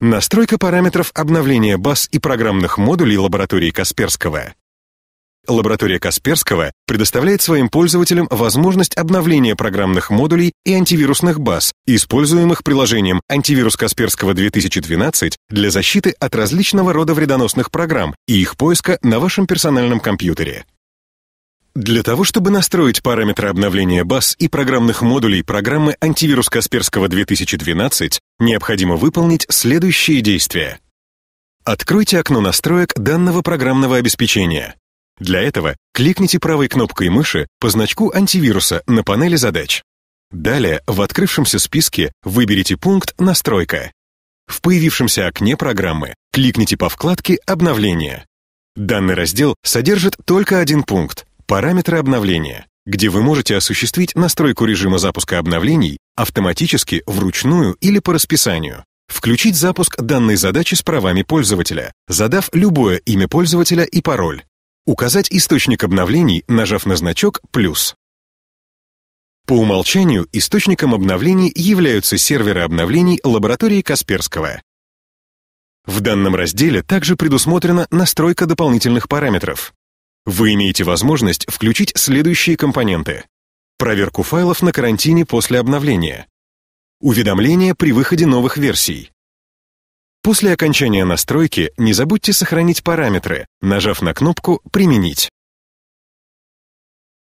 Настройка параметров обновления баз и программных модулей лаборатории Касперского. Лаборатория Касперского предоставляет своим пользователям возможность обновления программных модулей и антивирусных баз, используемых приложением «Антивирус Касперского 2012» для защиты от различного рода вредоносных программ и их поиска на вашем персональном компьютере. Для того, чтобы настроить параметры обновления баз и программных модулей программы «Антивирус Касперского 2012», необходимо выполнить следующие действия. Откройте окно настроек данного программного обеспечения. Для этого кликните правой кнопкой мыши по значку антивируса на панели задач. Далее в открывшемся списке выберите пункт «Настройка». В появившемся окне программы кликните по вкладке «Обновление». Данный раздел содержит только один пункт Параметры обновления, где вы можете осуществить настройку режима запуска обновлений автоматически, вручную или по расписанию. Включить запуск данной задачи с правами пользователя, задав любое имя пользователя и пароль. Указать источник обновлений, нажав на значок «плюс». По умолчанию источником обновлений являются серверы обновлений лаборатории Касперского. В данном разделе также предусмотрена настройка дополнительных параметров. Вы имеете возможность включить следующие компоненты. Проверку файлов на карантине после обновления. Уведомления при выходе новых версий. После окончания настройки не забудьте сохранить параметры, нажав на кнопку «Применить».